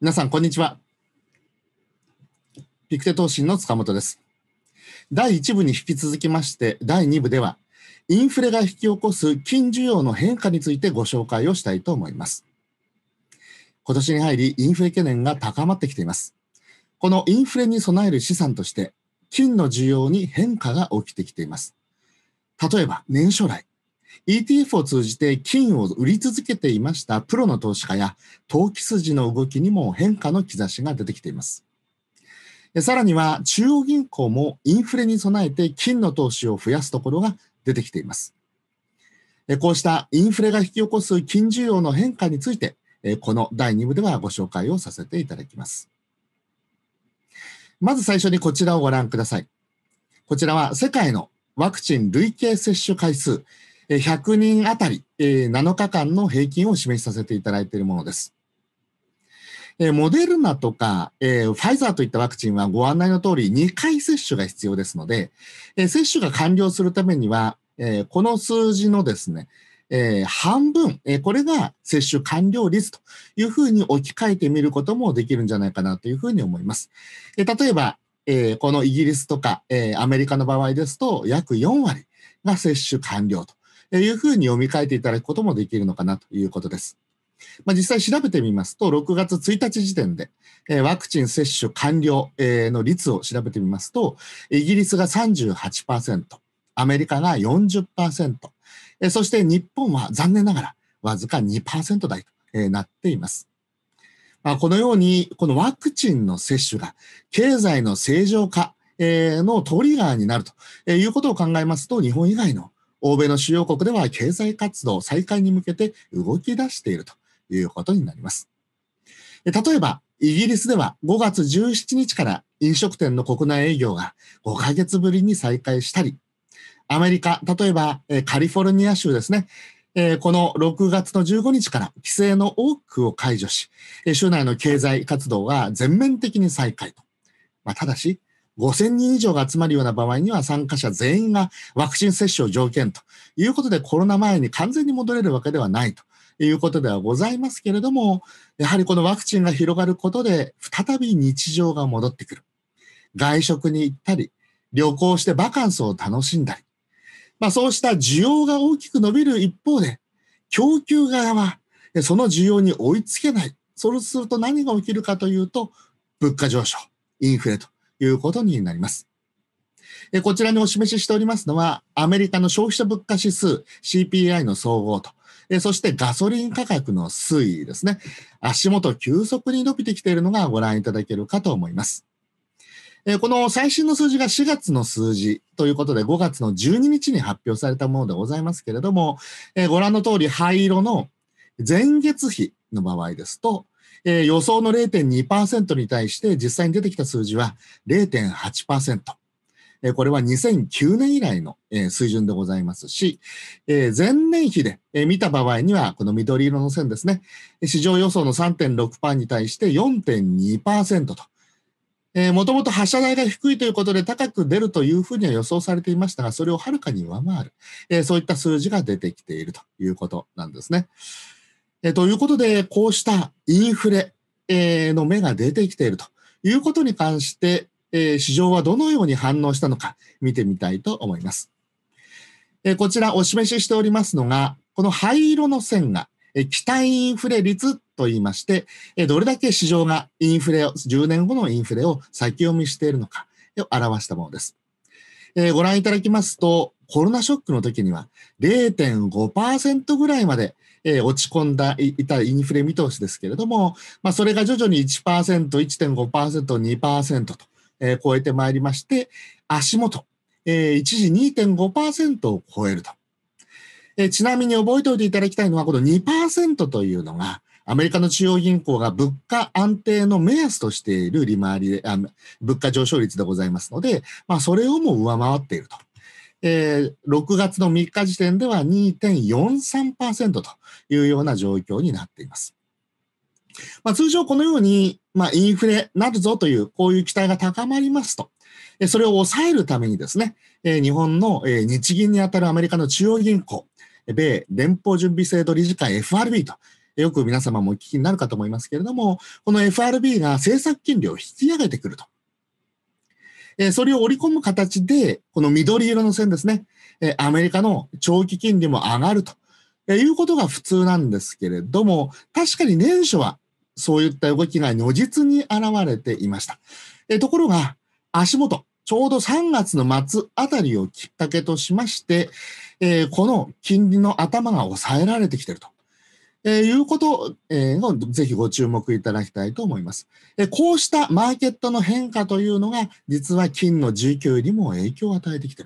皆さん、こんにちは。ピクテ投信の塚本です。第1部に引き続きまして、第2部では、インフレが引き起こす金需要の変化についてご紹介をしたいと思います。今年に入り、インフレ懸念が高まってきています。このインフレに備える資産として、金の需要に変化が起きてきています。例えば、年初来、ETF を通じて金を売り続けていましたプロの投資家や投機筋の動きにも変化の兆しが出てきています。さらには中央銀行もインフレに備えて金の投資を増やすところが出てきています。こうしたインフレが引き起こす金需要の変化について、この第2部ではご紹介をさせていただきます。まず最初にこちらをご覧ください。こちらは世界のワクチン累計接種回数100人あたり7日間の平均を示しさせていただいているものです。モデルナとか、えファイザーといったワクチンはご案内の通り2回接種が必要ですので、え接種が完了するためには、えこの数字のですね、え半分、えこれが接種完了率というふうに置き換えてみることもできるんじゃないかなというふうに思います。え例えば、えこのイギリスとか、えアメリカの場合ですと、約4割が接種完了というふうに読み替えていただくこともできるのかなということです。まあ、実際調べてみますと、6月1日時点で、えワクチン接種完了、えの率を調べてみますと、イギリスが38%、アメリカが40%、えそして日本は残念ながらわずか2%台と、えなっています。まあ、このように、このワクチンの接種が経済の正常化、えのトリガーになるということを考えますと、日本以外の欧米の主要国では経済活動再開に向けて動き出しているということになります。例えば、イギリスでは5月17日から飲食店の国内営業が5ヶ月ぶりに再開したり、アメリカ、例えばカリフォルニア州ですね、この6月の15日から規制の多くを解除し、州内の経済活動は全面的に再開と。まあ、ただし、5000人以上が集まるような場合には参加者全員がワクチン接種を条件ということでコロナ前に完全に戻れるわけではないということではございますけれども、やはりこのワクチンが広がることで再び日常が戻ってくる。外食に行ったり、旅行してバカンスを楽しんだり、まあそうした需要が大きく伸びる一方で、供給側はその需要に追いつけない。そうすると何が起きるかというと、物価上昇、インフレということになります。こちらにお示ししておりますのは、アメリカの消費者物価指数 CPI の総合と、そしてガソリン価格の推移ですね。足元急速に伸びてきているのがご覧いただけるかと思います。この最新の数字が4月の数字ということで、5月の12日に発表されたものでございますけれども、ご覧の通り灰色の前月比の場合ですと、えー、予想の0.2%に対して実際に出てきた数字は0.8%。えー、これは2009年以来の、えー、水準でございますし、えー、前年比で、えー、見た場合には、この緑色の線ですね、市場予想の3.6%に対して4.2%と、もともと発射台が低いということで高く出るというふうには予想されていましたが、それをはるかに上回る、えー、そういった数字が出てきているということなんですね。えということで、こうしたインフレ、えの芽が出てきているということに関して、え市場はどのように反応したのか見てみたいと思います。えこちらお示ししておりますのが、この灰色の線が、え期待インフレ率と言いまして、えどれだけ市場がインフレを、10年後のインフレを先読みしているのかを表したものです。えご覧いただきますと、コロナショックの時には0.5%ぐらいまでえー、落ち込んだいたインフレ見通しですけれども、まあ、それが徐々に1%、1.5%、2%と、えー、超えてまいりまして、足元、えー、一時2.5%を超えると。えちなみに覚えておいていただきたいのは、この2%というのが、アメリカの中央銀行が物価安定の目安としている利回りで、あ物価上昇率でございますので、まあ、それをも上回っていると。えー、6月の3日時点では2.43%というような状況になっています。まあ、通常このように、まあ、インフレなるぞという、こういう期待が高まりますと、それを抑えるためにですね、日本の日銀にあたるアメリカの中央銀行、米連邦準備制度理事会 FRB と、よく皆様もお聞きになるかと思いますけれども、この FRB が政策金利を引き上げてくると。えそれを織り込む形で、この緑色の線ですね、えアメリカの長期金利も上がると、えいうことが普通なんですけれども、確かに年初はそういった動きが如実に現れていました。えところが、足元、ちょうど3月の末あたりをきっかけとしまして、えこの金利の頭が抑えられてきてると。えー、いうことをぜひご注目いただきたいと思います。こうしたマーケットの変化というのが、実は金の需給にも影響を与えてきてい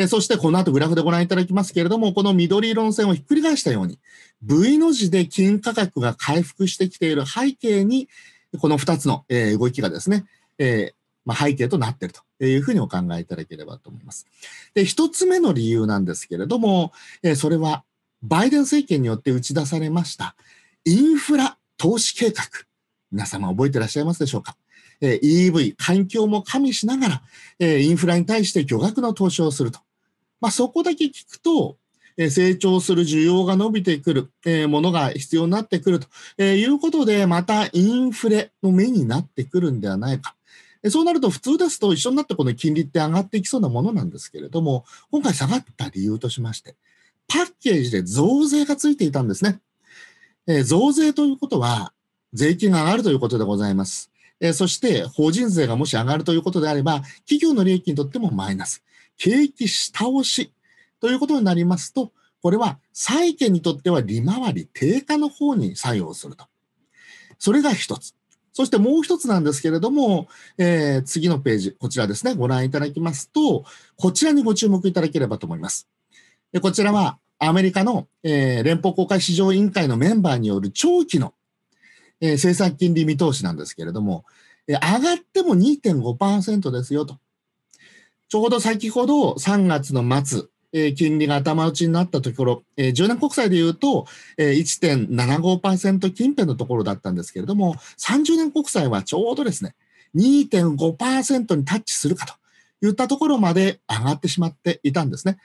る。そしてこの後グラフでご覧いただきますけれども、この緑色の線をひっくり返したように、V の字で金価格が回復してきている背景に、この2つの動きがですね、えま背景となっているというふうにお考えいただければと思います。で、1つ目の理由なんですけれども、それはバイデン政権によって打ち出されました、インフラ投資計画。皆様覚えてらっしゃいますでしょうかえ EV、環境も加味しながら、えインフラに対して巨額の投資をすると。まあ、そこだけ聞くと、え成長する需要が伸びてくる、えものが必要になってくると、えいうことで、またインフレの目になってくるんではないか。そうなると普通ですと一緒になってこの金利って上がっていきそうなものなんですけれども、今回下がった理由としまして、パッケージで増税がついていたんですね。えー、増税ということは、税金が上がるということでございます。えー、そして、法人税がもし上がるということであれば、企業の利益にとってもマイナス。景気下押しということになりますと、これは債券にとっては利回り低下の方に作用すると。それが一つ。そしてもう一つなんですけれども、えー、次のページ、こちらですね、ご覧いただきますと、こちらにご注目いただければと思います。でこちらはアメリカの、えー、連邦公開市場委員会のメンバーによる長期の、えー、金利見通しなんですけれども、えー、上がっても2.5%ですよと。ちょうど先ほど3月の末、えー、金利が頭打ちになったところ、えー、10年国債でいうと、えー、1.75%近辺のところだったんですけれども、30年国債はちょうどですね、2.5%にタッチするかといったところまで上がってしまっていたんですね。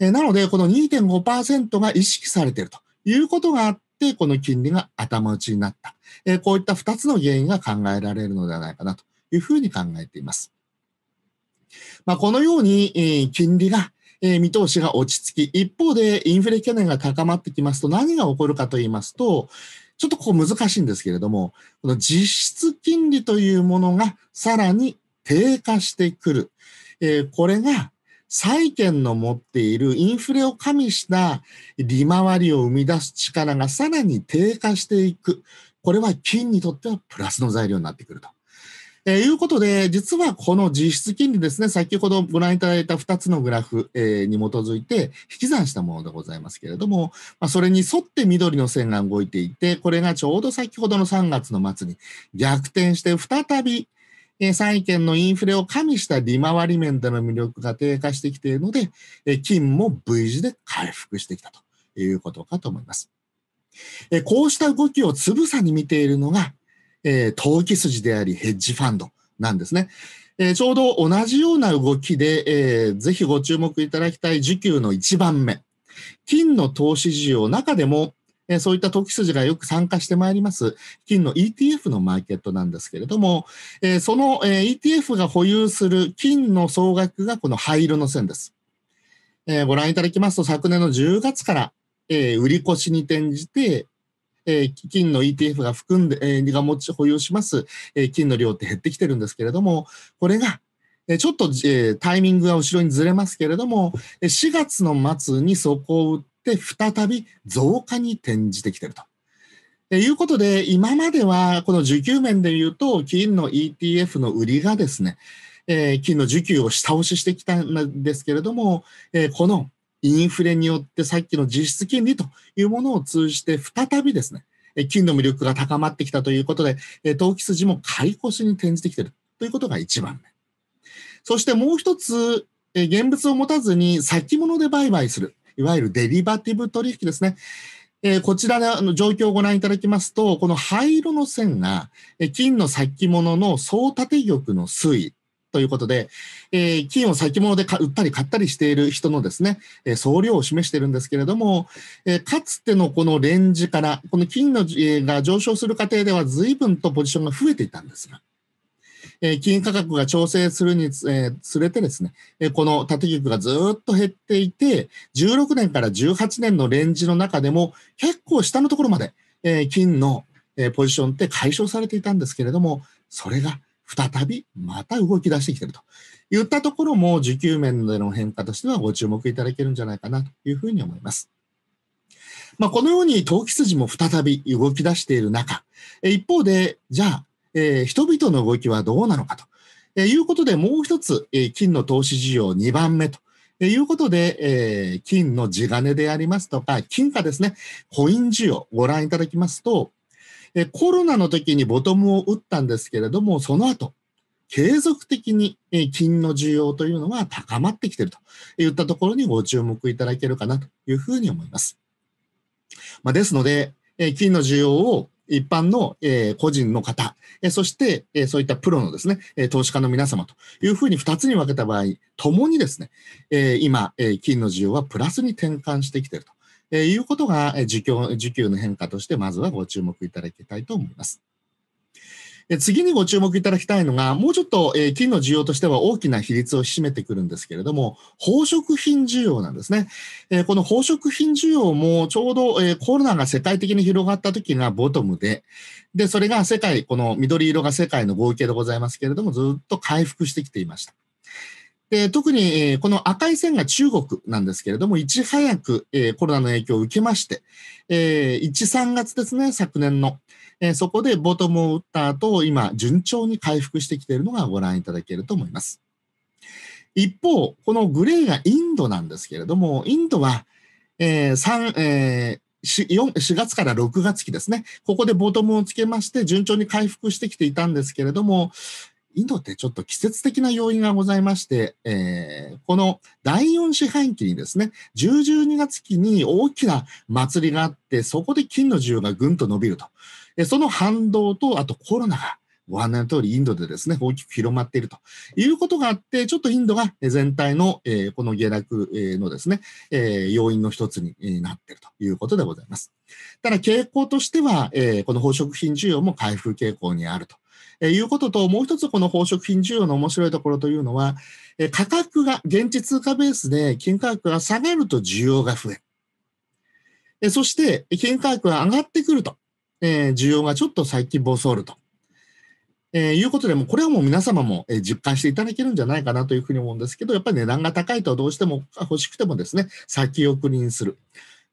えなので、この2.5%が意識されているということがあって、この金利が頭打ちになった。えこういった2つの原因が考えられるのではないかなというふうに考えています。まあ、このように、え金利が、え見通しが落ち着き、一方でインフレ懸念が高まってきますと何が起こるかと言いますと、ちょっとここ難しいんですけれども、この実質金利というものがさらに低下してくる。えこれが債券の持っているインフレを加味した利回りを生み出す力がさらに低下していく。これは金にとってはプラスの材料になってくると。えー、いうことで、実はこの実質金利ですね、先ほどご覧いただいた2つのグラフ、えー、に基づいて引き算したものでございますけれども、まあ、それに沿って緑の線が動いていて、これがちょうど先ほどの3月の末に逆転して再び債券のインフレを加味した利回り面での魅力が低下してきているので、金も V 字で回復してきたということかと思います。こうした動きをつぶさに見ているのが、投機筋でありヘッジファンドなんですね。ちょうど同じような動きで、ぜひご注目いただきたい需給の一番目。金の投資需要、中でもえそういった投機筋がよく参加してまいります、金の ETF のマーケットなんですけれども、えその、え ETF が保有する金の総額がこの灰色の線です。えご覧いただきますと、昨年の10月から、え売り越しに転じて、え金の ETF が含んで、えが持ち保有します、え金の量って減ってきてるんですけれども、これがちょっと、えタイミングが後ろにずれますけれども、4月の末にそこを打っって再び増加に転じてきていると。えいうことで、今まではこの需給面で言うと、金の ETF の売りがですね、え金の需給を下押ししてきたんですけれども、えこのインフレによってさっきの実質金利というものを通じて再びですね、金の魅力が高まってきたということで、投機筋も買い越しに転じてきているということが1番目。そしてもう一つ、現物を持たずに先物で売買するいわゆるデリバティブ取引ですね。えー、こちらの状況をご覧いただきますと、この灰色の線が、え金の先物の総縦玉の推移ということで、えー、金を先物で売ったり買ったりしている人のですね、えー、総量を示しているんですけれども、えー、かつてのこのレンジから、この金の、えー、が上昇する過程では随分とポジションが増えていたんですが、え金価格が調整するにつ,、えつれてですね、えこの縦軸がずっと減っていて、16年から18年のレンジの中でも、結構下のところまで、え金の、えポジションって解消されていたんですけれども、それが再びまた動き出してきてるといったところも、需給面での変化としてはご注目いただけるんじゃないかなというふうに思います。まあ、このように投機筋も再び動き出している中、一方で、じゃあ、えー、人々の動きはどうなのかと、えー、いうことで、もう一つ、えー、金の投資需要2番目と。いうことで、えー、金の地金でありますとか、金貨ですね、コイン需要、ご覧いただきますと、えー、コロナの時にボトムを打ったんですけれども、その後、継続的に金の需要というのは高まってきているといったところにご注目いただけるかなというふうに思います。まあ、ですので、金の需要を一般の、え個人の方、えそして、えそういったプロのですね、え投資家の皆様というふうに二つに分けた場合、ともにですね、え今、え金の需要はプラスに転換してきていると、えいうことが、え需給の変化として、まずはご注目いただきたいと思います。で次にご注目いただきたいのが、もうちょっと、えー、金の需要としては大きな比率を占めてくるんですけれども、宝飾品需要なんですね。えー、この宝飾品需要もちょうど、えー、コロナが世界的に広がった時がボトムで、で、それが世界、この緑色が世界の合計でございますけれども、ずっと回復してきていました。で特に、えー、この赤い線が中国なんですけれども、いち早く、えー、コロナの影響を受けまして、えー、1、3月ですね、昨年の、えー、そこでボトムを打った後、今、順調に回復してきているのがご覧いただけると思います。一方、このグレーがインドなんですけれども、インドは、えーえー、4, 4月から6月期ですね、ここでボトムをつけまして、順調に回復してきていたんですけれども、インドってちょっと季節的な要因がございまして、えー、この第4四半期にですね、10、12月期に大きな祭りがあって、そこで金の需要がぐんと伸びると。その反動と、あとコロナがご案内の通り、インドでですね、大きく広まっているということがあって、ちょっとインドが全体の、えー、この下落のですね、えー、要因の一つになっているということでございます。ただ、傾向としては、えー、この宝飾品需要も回復傾向にあるとえいうことと、もう一つこの宝飾品需要の面白いところというのは、え価格が、現地通貨ベースで金価格が下がると需要が増える。えそして、金価格が上がってくると、え需要がちょっと最近暴走ると。えー、いうことで、もこれはもう皆様も、えー、実感していただけるんじゃないかなというふうに思うんですけど、やっぱり値段が高いとどうしても欲しくてもですね、先送りにする。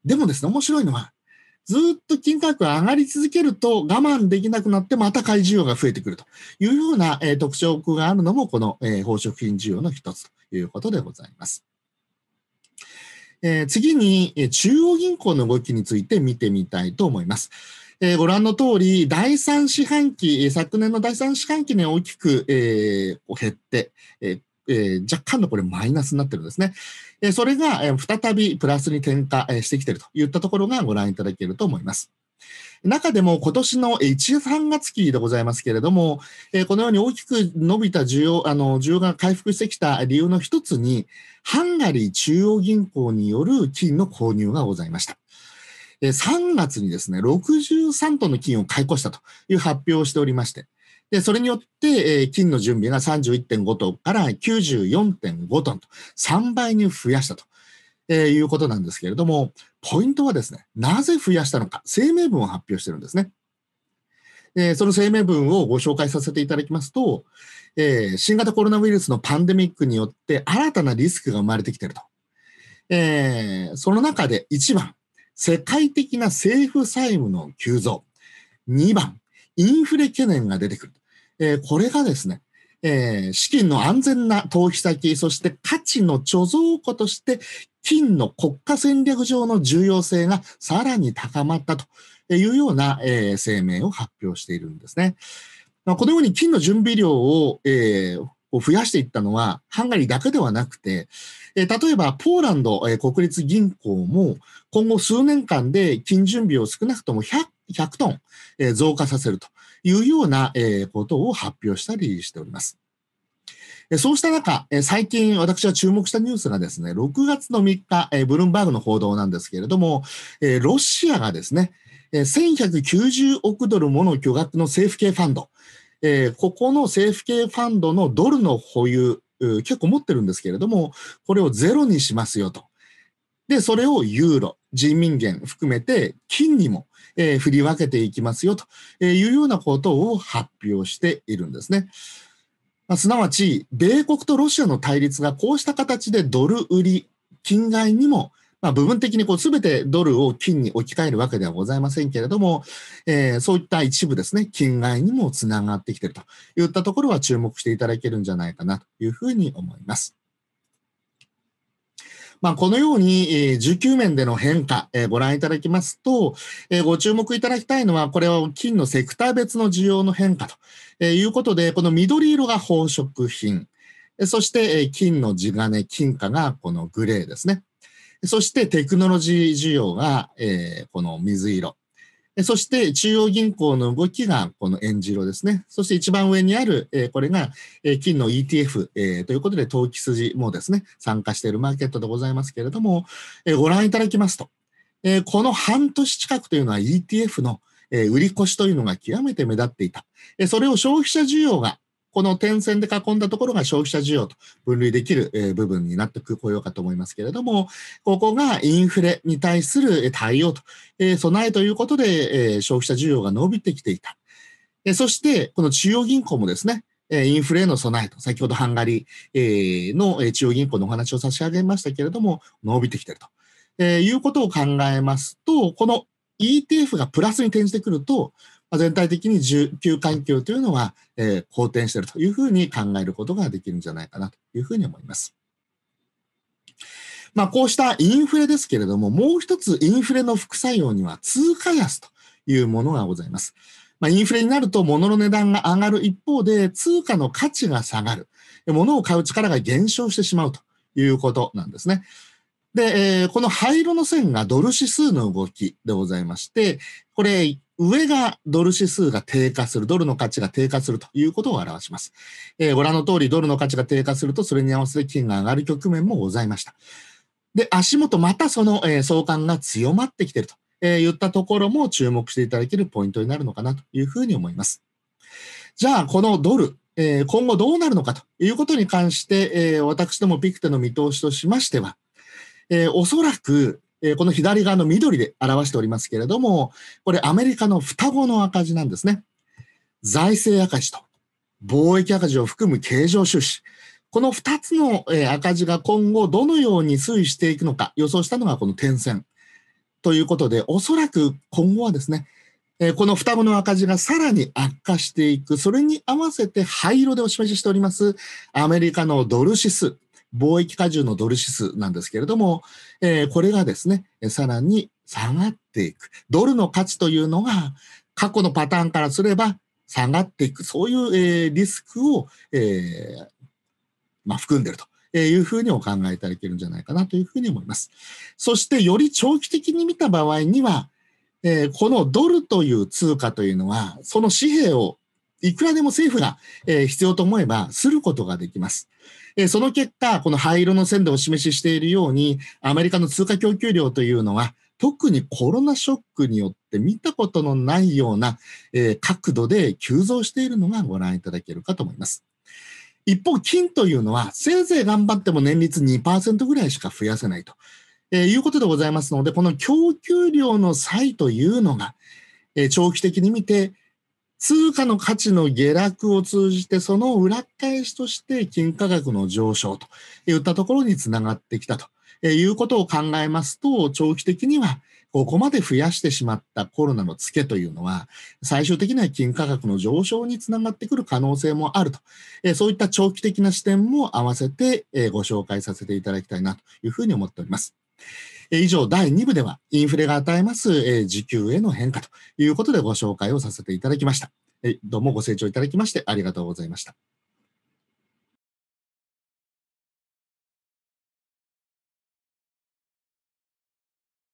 でもですね、面白いのは、ずっと金価格が上がり続けると我慢できなくなってまた買い需要が増えてくるというような、え特徴があるのもこの、え宝飾品需要の一つということでございます。え次に、え中央銀行の動きについて見てみたいと思います。えご覧の通り、第3四半期、昨年の第3四半期に、大きく、え減って、え若干のこれマイナスになってるんですね。えそれが、え再びプラスに転嫁、えしてきているといったところがご覧いただけると思います。中でも今年の1、3月期でございますけれども、このように大きく伸びた需要、あの需要が回復してきた理由の一つに、ハンガリー中央銀行による金の購入がございました。3月にですね、63トンの金を買い越したという発表をしておりまして、で、それによって、えー、金の準備が31.5トンから94.5トンと、3倍に増やしたと、えー、いうことなんですけれども、ポイントはですね、なぜ増やしたのか、声明文を発表してるんですね。えー、その声明文をご紹介させていただきますと、えー、新型コロナウイルスのパンデミックによって新たなリスクが生まれてきてると。えー、その中で1番、世界的な政府債務の急増。2番、インフレ懸念が出てくる。えー、これがですね、えー、資金の安全な投資先、そして価値の貯蔵庫として、金の国家戦略上の重要性がさらに高まったというような、えー、声明を発表しているんですね。まあ、このように金の準備量を、えー、増やしていったのは、ハンガリーだけではなくて、例えばポーランド、国立銀行も今後数年間で金準備を少なくとも100 100トン、え増加させるというような、えことを発表したりしております。そうした中、最近私は注目したニュースがですね、6月の3日、ブルンバーグの報道なんですけれども、ロシアがですね、1190億ドルもの巨額の政府系ファンド、ここの政府系ファンドのドルの保有、結構持ってるんですけれども、これをゼロにしますよと。で、それをユーロ、人民元含めて金にも、え振り分けていきますよというようなことを発表しているんですね。ますなわち、米国とロシアの対立がこうした形でドル売り、金買いにも、まあ、部分的にこう全てドルを金に置き換えるわけではございませんけれども、えー、そういった一部ですね、金買いにもつながってきているといったところは注目していただけるんじゃないかなというふうに思います。まあ、このように、え19面での変化、えご覧いただきますと、えご注目いただきたいのは、これは金のセクター別の需要の変化と、えいうことで、この緑色が宝飾品、そして、え金の地金、金貨がこのグレーですね。そしてテクノロジー需要が、えこの水色。そして中央銀行の動きがこの円次郎ですね。そして一番上にある、えこれが、え金の ETF、えということで投機筋もですね、参加しているマーケットでございますけれども、えご覧いただきますと、えこの半年近くというのは ETF の、え売り越しというのが極めて目立っていた。えそれを消費者需要がこの点線で囲んだところが消費者需要と分類できる部分になってこようかと思いますけれども、ここがインフレに対する対応と、備えということで、消費者需要が伸びてきていた。そして、この中央銀行もですね、インフレへの備えと、先ほどハンガリーの中央銀行のお話を差し上げましたけれども、伸びてきていると、えいうことを考えますと、この ETF がプラスに転じてくると、ま全体的に住環境というのは、えー、好転しているというふうに考えることができるんじゃないかなというふうに思います。まあ、こうしたインフレですけれども、もう一つインフレの副作用には通貨安というものがございます。まあ、インフレになると物の値段が上がる一方で、通貨の価値が下がる。物を買う力が減少してしまうということなんですね。で、えー、この灰色の線がドル指数の動きでございまして、これ、上がドル指数が低下する、ドルの価値が低下するということを表します。えー、ご覧の通り、ドルの価値が低下すると、それに合わせて金が上がる局面もございました。で、足元、またその、えー、相関が強まってきていると、えー、言ったところも注目していただけるポイントになるのかなというふうに思います。じゃあ、このドル、えー、今後どうなるのかということに関して、えー、私どもピクテの見通しとしましては、えー、おそらくえー、この左側の緑で表しておりますけれども、これアメリカの双子の赤字なんですね。財政赤字と貿易赤字を含む経常収支。この2つの赤字が今後どのように推移していくのか予想したのがこの点線ということで、おそらく今後はですね、この双子の赤字がさらに悪化していく、それに合わせて灰色でお示ししておりますアメリカのドル指数。貿易荷重のドル指数なんですけれども、えー、これがですね、さらに下がっていく。ドルの価値というのが、過去のパターンからすれば下がっていく。そういう、えー、リスクを、えー、まあ、含んでると。いうふうにお考えいただけるんじゃないかなというふうに思います。そして、より長期的に見た場合には、えー、このドルという通貨というのは、その紙幣をいくらでも政府が、えー、必要と思えばすることができます。えー、その結果、この灰色の線でお示ししているように、アメリカの通貨供給量というのは、特にコロナショックによって見たことのないような、えー、角度で急増しているのがご覧いただけるかと思います。一方、金というのは、せいぜい頑張っても年率2%ぐらいしか増やせないと、えー、いうことでございますので、この供給量の差異というのが、えー、長期的に見て、通貨の価値の下落を通じて、その裏返しとして金価格の上昇といったところにつながってきたということを考えますと、長期的にはここまで増やしてしまったコロナのツケというのは、最終的には金価格の上昇につながってくる可能性もあると、そういった長期的な視点も合わせてご紹介させていただきたいなというふうに思っております。以上、第2部では、インフレが与えます時給への変化ということでご紹介をさせていただきました。どうもご清聴いただきましてありがとうございました。